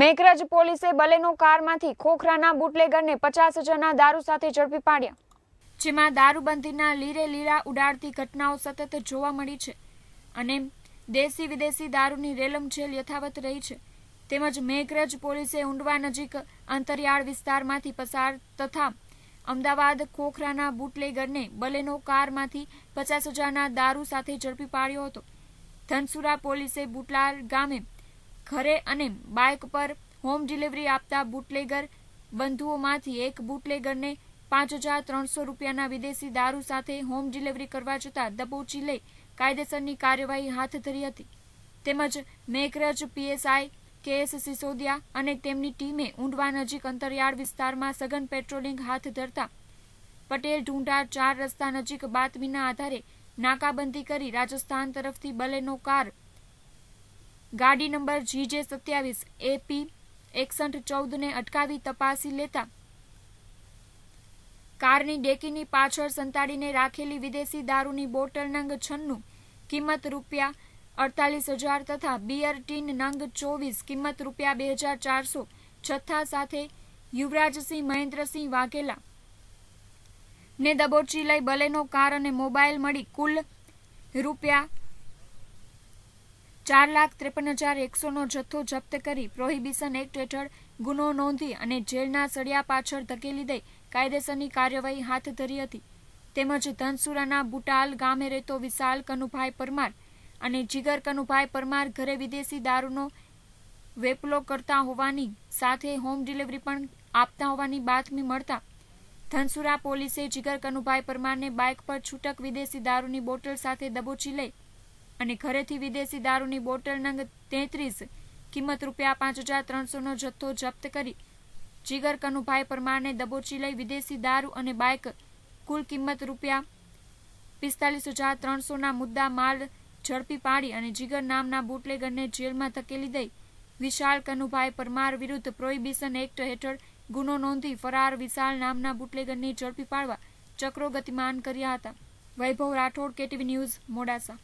મેઘરજ પોલીસે બલેનો કારમાંથી ખોખરાના બુટલેગરને પચાસ હજારના દારૂ સાથે ઝડપી પાડ્યા જેમાં દારૂબંધીના લીરે લીરા ઉડાડતી ઘટનાઓ સતત જોવા મળી છે અને દેશી વિદેશી દારૂની રેલમછેલ યથાવત રહી છે તેમજ મેઘરજ પોલીસે ઊંડવા નજીક અંતરિયાળ વિસ્તારમાંથી પસાર તથા અમદાવાદ ખોખરાના બુટલેગરને બલેનો કારમાંથી પચાસ હજારના દારૂ સાથે ઝડપી પાડ્યો હતો ધનસુરા પોલીસે બુટલાર ગામે ઘરે અને બાઇક પર હોમ ડિલિવરી આપતા બુટલેગર બંધુઓમાંથી એક બુટલેગરને પાંચ હજાર ત્રણસો રૂપિયાના વિદેશી દારૂ સાથે હોમ ડિલિવરી કરવા જતા દબોચી લઈ કાયદેસરની કાર્યવાહી હાથ ધરી હતી તેમજ Meghraj PSI K S Sisodia અને તેમની ટીમે ઊંડવા નજીક અંતરિયાળ વિસ્તારમાં સઘન પેટ્રોલિંગ હાથ ધરતા પટેલ ઢુંઢા ચાર રસ્તા નજીક બાતમીના આધારે નાકાબંધી કરી રાજસ્થાન તરફથી બલેનો કાર ગાડી નંબર જીજે સત્યાવીસ એપી એકસઠ ચૌદ ને અટકાવી તપાસી લેતા કારની ડેકીની પાછળ સંતાડીને રાખેલી વિદેશી દારૂની બોટલ નંગ છન્નું કિંમત રૂપિયા અડતાલીસ હજાર તથા બિયર ટીન નંગ ચોવીસ કિંમત રૂપિયા બે હજાર ચારસો છથ્થા સાથે યુવરાજસિંહ મહેન્દ્રસિંહ વાઘેલા ને દબોચી લઈ બલેનો કાર અને મોબાઈલ મળી કુલ રૂપિયા ચાર લાખ ત્રેપન હજાર એકસોનો જથ્થો જપ્ત કરી પ્રોહિબિશન એક્ટ હેઠળ ગુનો નોંધી અને જેલના સળિયા પાછળ ધકેલી દઈ કાયદેસરની કાર્યવાહી હાથ ધરી હતી તેમજ ધનસુરાના બુટાલ ગામે રહેતો વિશાલ કનુભાઈ પરમાર અને જીગર કનુભાઈ પરમાર ઘરે વિદેશી દારૂનો વેપલો કરતા હોવાની સાથે હોમ ડિલિવરી પણ આપતા હોવાની બાતમી મળતા ધનસુરા પોલીસે જીગર કનુભાઈ પરમારને બાઇક પર છૂટક વિદેશી દારૂની બોટલ સાથે દબોચી લઈ અને ઘરેથી વિદેશી દારૂની બોટલ નંગ તેત્રીસ કિંમત રૂપિયા પાંચ હજાર ત્રણસોનો જથ્થો જપ્ત કરી જીગર કનુભાઈ પરમારને દબોચી લઈ વિદેશી દારૂ અને બાઇક કુલ કિંમત રૂપિયા પિસ્તાલીસ હજાર ત્રણસોના મુદ્દા માલ ઝડપી પાડી અને જીગર નામના બુટલેગરને જેલમાં ધકેલી દઈ વિશાલ કનુભાઈ પરમાર વિરુદ્ધ પ્રોહિબિશન એક્ટ હેઠળ ગુનો નોંધી ફરાર વિશાલ નામના બુટલેગરને ઝડપી પાડવા ચક્રો ગતિમાન કર્યા હતા વૈભવ રાઠોડ કેટીવી ન્યૂઝ મોડાસા